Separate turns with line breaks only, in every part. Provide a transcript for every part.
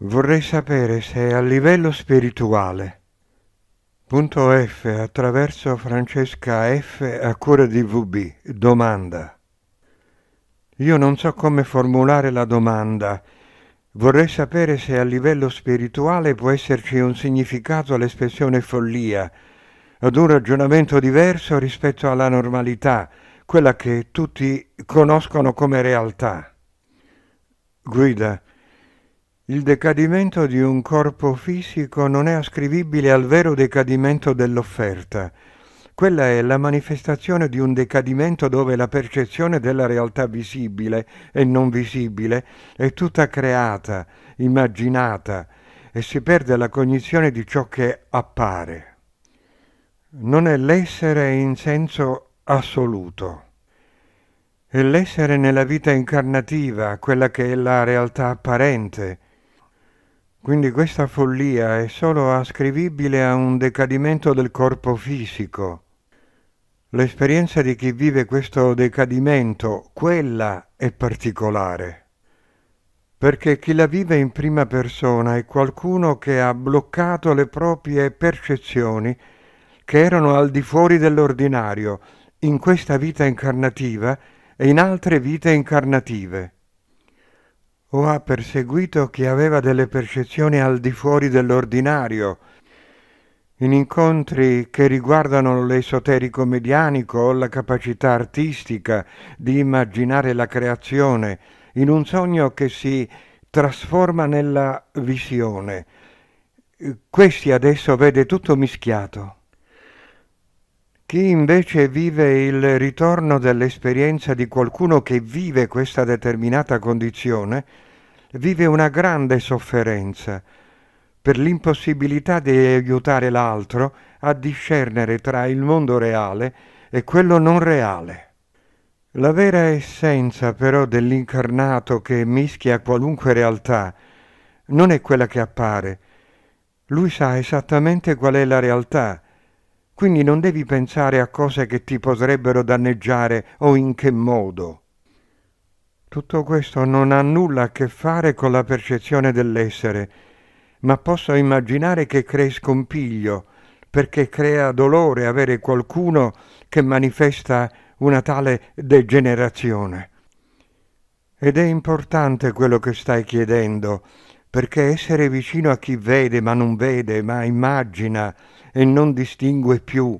Vorrei sapere se a livello spirituale. Punto F attraverso Francesca F a cura di VB. Domanda. Io non so come formulare la domanda. Vorrei sapere se a livello spirituale può esserci un significato all'espressione follia, ad un ragionamento diverso rispetto alla normalità, quella che tutti conoscono come realtà. Guida. Il decadimento di un corpo fisico non è ascrivibile al vero decadimento dell'offerta. Quella è la manifestazione di un decadimento dove la percezione della realtà visibile e non visibile è tutta creata, immaginata e si perde la cognizione di ciò che appare. Non è l'essere in senso assoluto. È l'essere nella vita incarnativa, quella che è la realtà apparente, quindi questa follia è solo ascrivibile a un decadimento del corpo fisico. L'esperienza di chi vive questo decadimento, quella è particolare, perché chi la vive in prima persona è qualcuno che ha bloccato le proprie percezioni che erano al di fuori dell'ordinario in questa vita incarnativa e in altre vite incarnative o ha perseguito chi aveva delle percezioni al di fuori dell'ordinario, in incontri che riguardano l'esoterico medianico o la capacità artistica di immaginare la creazione, in un sogno che si trasforma nella visione. Questi adesso vede tutto mischiato. Chi invece vive il ritorno dell'esperienza di qualcuno che vive questa determinata condizione, vive una grande sofferenza per l'impossibilità di aiutare l'altro a discernere tra il mondo reale e quello non reale. La vera essenza però dell'incarnato che mischia qualunque realtà non è quella che appare. Lui sa esattamente qual è la realtà, quindi non devi pensare a cose che ti potrebbero danneggiare o in che modo. Tutto questo non ha nulla a che fare con la percezione dell'essere, ma posso immaginare che crei scompiglio, perché crea dolore avere qualcuno che manifesta una tale degenerazione. Ed è importante quello che stai chiedendo, perché essere vicino a chi vede ma non vede, ma immagina e non distingue più,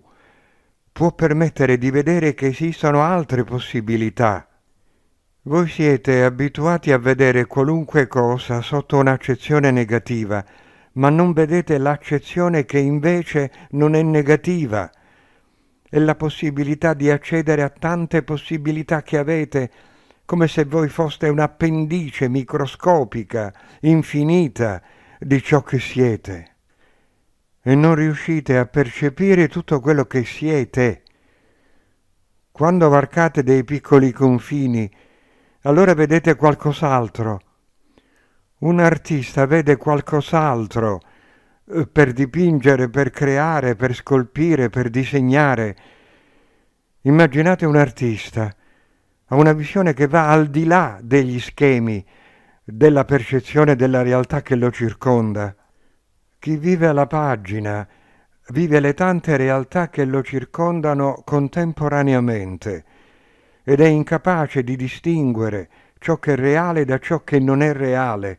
può permettere di vedere che esistono altre possibilità voi siete abituati a vedere qualunque cosa sotto un'accezione negativa, ma non vedete l'accezione che invece non è negativa. È la possibilità di accedere a tante possibilità che avete, come se voi foste un'appendice microscopica, infinita di ciò che siete. E non riuscite a percepire tutto quello che siete. Quando varcate dei piccoli confini, allora vedete qualcos'altro. Un artista vede qualcos'altro eh, per dipingere, per creare, per scolpire, per disegnare. Immaginate un artista, ha una visione che va al di là degli schemi, della percezione della realtà che lo circonda. Chi vive alla pagina vive le tante realtà che lo circondano contemporaneamente ed è incapace di distinguere ciò che è reale da ciò che non è reale,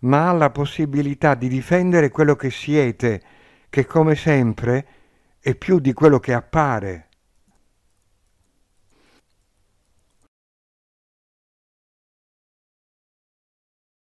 ma ha la possibilità di difendere quello che siete, che come sempre è più di quello che appare.